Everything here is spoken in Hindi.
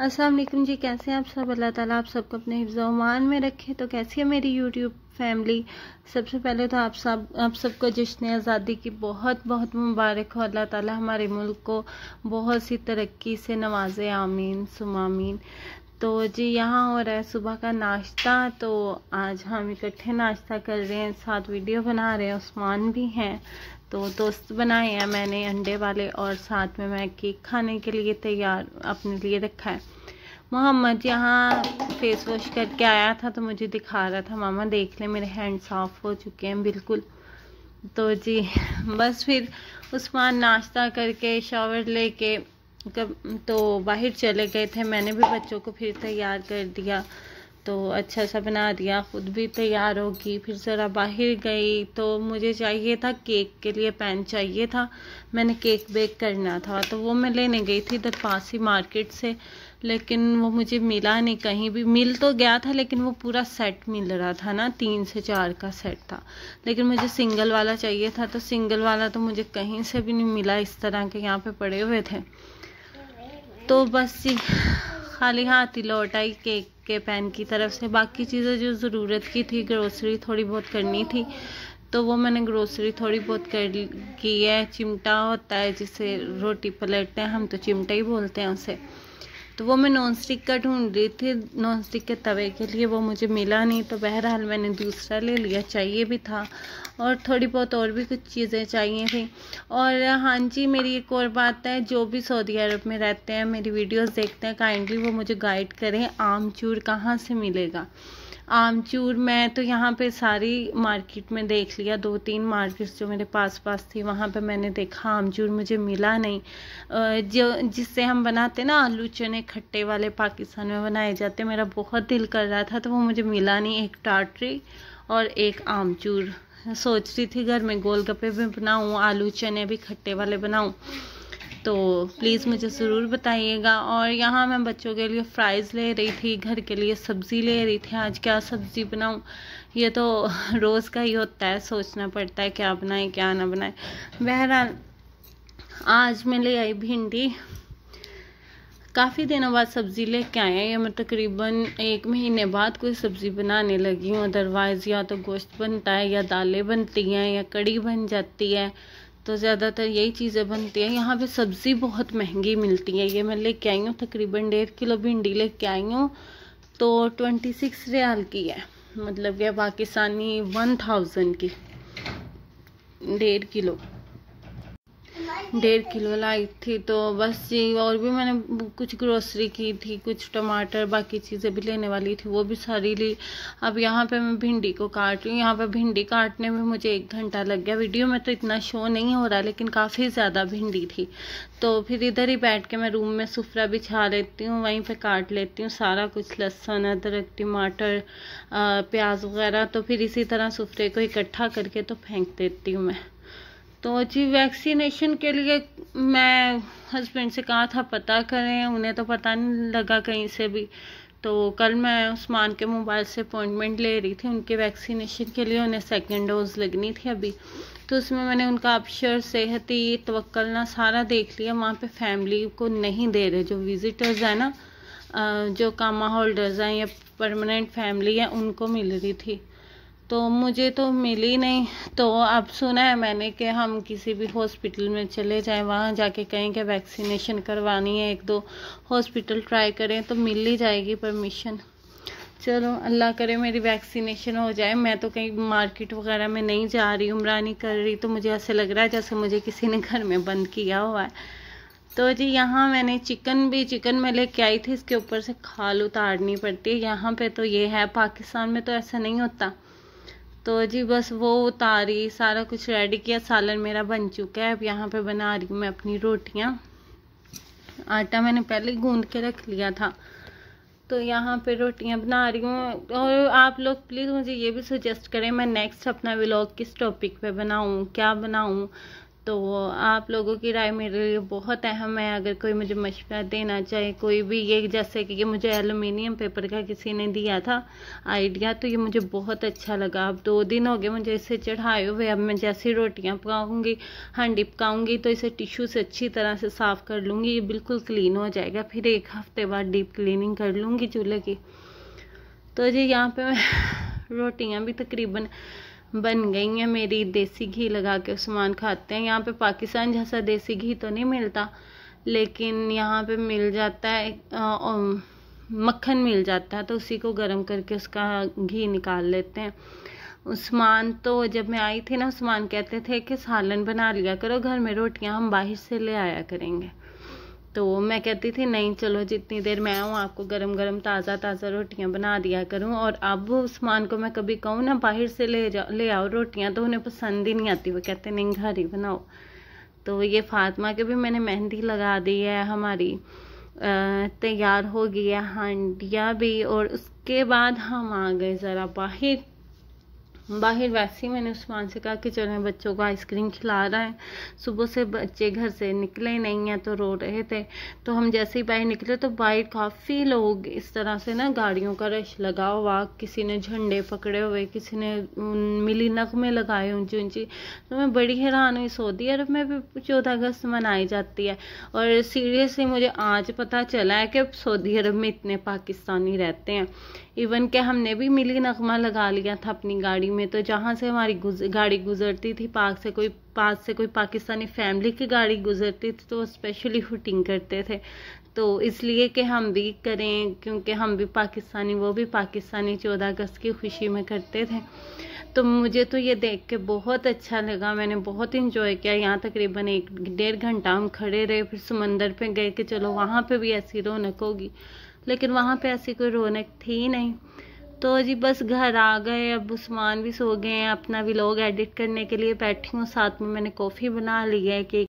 अस्सलाम वालेकुम जी कैसे हैं आप सब अल्लाह ताला आप सबको अपने हिफ्ज़मान में रखे तो कैसी है मेरी यूट्यूब फैमिली सबसे पहले तो आप सब आप सबको जश्न आज़ादी की बहुत बहुत मुबारक हो अल्लाह ताला हमारे मुल्क को बहुत सी तरक्की से नवाजे आमीन सुमामीन तो जी यहाँ हो रहा है सुबह का नाश्ता तो आज हम इकट्ठे नाश्ता कर रहे हैं साथ वीडियो बना रहे हैं उस्मान भी हैं तो दोस्त बनाए हैं मैंने अंडे वाले और साथ में मैं केक खाने के लिए तैयार अपने लिए रखा है मोहम्मद यहाँ फेस वॉश करके आया था तो मुझे दिखा रहा था मामा देख ले मेरे हैंड साफ़ हो चुके हैं बिल्कुल तो जी बस फिर उस्मान नाश्ता करके शावर लेके कब तो बाहर चले गए थे मैंने भी बच्चों को फिर तैयार कर दिया तो अच्छा सा बना दिया ख़ुद भी तैयार होगी फिर ज़रा बाहर गई तो मुझे चाहिए था केक के लिए पैन चाहिए था मैंने केक बेक करना था तो वो मैं लेने गई थी इधर पास ही मार्केट से लेकिन वो मुझे मिला नहीं कहीं भी मिल तो गया था लेकिन वो पूरा सेट मिल रहा था ना तीन से चार का सेट था लेकिन मुझे सिंगल वाला चाहिए था तो सिंगल वाला तो मुझे कहीं से भी नहीं मिला इस तरह के यहाँ पे पड़े हुए थे तो बस खाली हाथ ही लौट आई केक के पैन की तरफ से बाकी चीज़ें जो ज़रूरत की थी ग्रोसरी थोड़ी बहुत करनी थी तो वो मैंने ग्रोसरी थोड़ी बहुत कर की है चिमटा होता है जिसे रोटी पलटते हैं हम तो चिमटा ही बोलते हैं उसे तो वो मैं नॉन स्टिक का ढूंढ रही थी नॉन स्टिक के तवे के लिए वो मुझे मिला नहीं तो बहरहाल मैंने दूसरा ले लिया चाहिए भी था और थोड़ी बहुत और भी कुछ चीज़ें चाहिए थी और हाँ जी मेरी एक और बात है जो भी सऊदी अरब में रहते हैं मेरी वीडियोस देखते हैं काइंडली वो मुझे गाइड करें आमचूर कहाँ से मिलेगा आमचूर मैं तो यहाँ पे सारी मार्केट में देख लिया दो तीन मार्केट्स जो मेरे पास पास थी वहाँ पे मैंने देखा आमचूर मुझे मिला नहीं जो जिससे हम बनाते ना आलू चने खट्टे वाले पाकिस्तान में बनाए जाते मेरा बहुत दिल कर रहा था तो वो मुझे मिला नहीं एक टाटरी और एक आमचूर सोच रही थी घर में गोलगप्पे भी बनाऊँ आलू चने भी खट्टे वाले बनाऊँ तो प्लीज़ मुझे ज़रूर बताइएगा और यहाँ मैं बच्चों के लिए फ्राइज़ ले रही थी घर के लिए सब्ज़ी ले रही थी आज क्या सब्ज़ी बनाऊँ ये तो रोज़ का ही होता है सोचना पड़ता है क्या बनाए क्या ना बनाए बहरहाल आज मैं ले आई भिंडी काफ़ी दिनों बाद सब्ज़ी ले कर आए हैं या मैं तकरीबन एक महीने बाद कोई सब्ज़ी बनाने लगी हूँ अदरवाइज़ या तो गोश्त बनता है या दालें बनती हैं या कड़ी बन जाती है तो ज़्यादातर यही चीज़ें बनती हैं यहाँ पे सब्ज़ी बहुत महंगी मिलती है ये मैं लेके आई हूँ तकरीबन डेढ़ किलो भिंडी लेके आई हूँ तो ट्वेंटी सिक्स रियाल की है मतलब क्या पाकिस्तानी वन थाउजेंड की डेढ़ किलो डेढ़ किलो लाई थी तो बस ये और भी मैंने कुछ ग्रोसरी की थी कुछ टमाटर बाकी चीज़ें भी लेने वाली थी वो भी सारी ली अब यहाँ पे मैं भिंडी को काट रही हूँ यहाँ पे भिंडी काटने में मुझे एक घंटा लग गया वीडियो में तो इतना शो नहीं हो रहा लेकिन काफ़ी ज़्यादा भिंडी थी तो फिर इधर ही बैठ के मैं रूम में सुफरा बिछा लेती हूँ वहीं पर काट लेती हूँ सारा कुछ लहसुन अदरक टमाटर प्याज वगैरह तो फिर इसी तरह सुफरे को इकट्ठा करके तो फेंक देती हूँ मैं तो जी वैक्सीनेशन के लिए मैं हस्बैंड से कहा था पता करें उन्हें तो पता नहीं लगा कहीं से भी तो कल मैं उस्मान के मोबाइल से अपॉइंटमेंट ले रही थी उनके वैक्सीनेशन के लिए उन्हें सेकेंड डोज लगनी थी अभी तो उसमें मैंने उनका अपशर सेहती तवक्लना सारा देख लिया वहाँ पे फैमिली को नहीं दे रहे जो विज़िटर्स हैं ना जो कामा होल्डर्स हैं या परमानेंट फैमिली है उनको मिल रही थी तो मुझे तो मिली नहीं तो अब सुना है मैंने कि हम किसी भी हॉस्पिटल में चले जाएं वहाँ जाके कहें कि वैक्सीनेशन करवानी है एक दो हॉस्पिटल ट्राई करें तो मिल ही जाएगी परमिशन चलो अल्लाह करे मेरी वैक्सीनेशन हो जाए मैं तो कहीं मार्केट वगैरह में नहीं जा रही उमरानी कर रही तो मुझे ऐसे लग रहा है जैसे मुझे किसी ने घर में बंद किया हुआ है तो जी यहाँ मैंने चिकन भी चिकन में लेके आई थी इसके ऊपर से खाल उतारनी पड़ती है यहाँ पे तो ये है पाकिस्तान में तो ऐसा नहीं होता तो जी बस वो उतारी सारा कुछ रेडी किया सालन मेरा बन चुका है अब यहाँ पे बना रही हूँ मैं अपनी रोटियाँ आटा मैंने पहले गूंद के रख लिया था तो यहाँ पे रोटियाँ बना रही हूँ और आप लोग प्लीज़ मुझे ये भी सजेस्ट करें मैं नेक्स्ट अपना व्लॉग किस टॉपिक पे बनाऊँ क्या बनाऊँ तो आप लोगों की राय मेरे लिए बहुत अहम है अगर कोई मुझे मशवरा देना चाहे कोई भी ये जैसे कि ये मुझे एलुमिनियम पेपर का किसी ने दिया था आइडिया तो ये मुझे बहुत अच्छा लगा अब दो दिन हो गए मुझे इसे चढ़ाए हुए अब मैं जैसी रोटियां पकाऊंगी हांडी पकाऊंगी तो इसे टिश्यू से अच्छी तरह से साफ़ कर लूँगी ये बिल्कुल क्लीन हो जाएगा फिर एक हफ्ते बाद डीप क्लीनिंग कर लूँगी चूल्हे की तो जी यहाँ पर मैं रोटियाँ भी तकरीबन बन गई हैं मेरी देसी घी लगा के सामान खाते हैं यहाँ पे पाकिस्तान जैसा देसी घी तो नहीं मिलता लेकिन यहाँ पे मिल जाता है मक्खन मिल जाता है तो उसी को गर्म करके उसका घी निकाल लेते हैं उस्मान तो जब मैं आई थी ना उस्मान कहते थे कि सालन बना लिया करो घर में रोटियां हम बाहर से ले आया करेंगे तो मैं कहती थी नहीं चलो जितनी देर मैं हूँ आपको गरम गरम ताज़ा ताज़ा रोटियाँ बना दिया करूँ और अब उस्मान को मैं कभी कहूँ ना बाहर से ले जाओ ले आओ रोटियाँ तो उन्हें पसंद ही नहीं आती वो कहते नहीं घर ही बनाओ तो ये फातिमा के भी मैंने मेहंदी लगा दी है हमारी तैयार हो गई है हांडिया भी और उसके बाद हम आ गए ज़रा बाहर बाहर वैसे ही मैंने उस्मान से कहा कि चलो बच्चों को आइसक्रीम खिला रहा है सुबह से बच्चे घर से निकले नहीं हैं तो रो रहे थे तो हम जैसे ही बाहर निकले तो बाहर काफ़ी लोग इस तरह से ना गाड़ियों का रश लगा हुआ किसी ने झंडे पकड़े हुए किसी ने मिली नगमे लगाए ऊंची ऊंची तो मैं बड़ी हैरान हुई सऊदी अरब में भी चौदह अगस्त मनाई जाती है और सीरियसली मुझे आज पता चला है कि सऊदी अरब में इतने पाकिस्तानी रहते हैं इवन के हमने भी मिली नगमा लगा लिया था अपनी गाड़ी बिल्डिंग में तो जहाँ से हमारी गुज, गाड़ी गुजरती थी पार्क से कोई पास से कोई पाकिस्तानी फैमिली की गाड़ी गुजरती थी तो वो स्पेशली हुटिंग करते थे तो इसलिए कि हम भी करें क्योंकि हम भी पाकिस्तानी वो भी पाकिस्तानी चौदह अगस्त की खुशी में करते थे तो मुझे तो ये देख के बहुत अच्छा लगा मैंने बहुत इन्जॉय किया यहाँ तकरीबन एक डेढ़ घंटा हम खड़े रहे फिर समंदर पे गए कि चलो वहाँ पे भी ऐसी रौनक होगी लेकिन वहाँ पे ऐसी कोई रौनक थी नहीं तो जी बस घर आ गए अब उस्मान भी सो गए हैं अपना व्लॉग एडिट करने के लिए बैठी हूँ साथ में मैंने कॉफ़ी बना ली है कि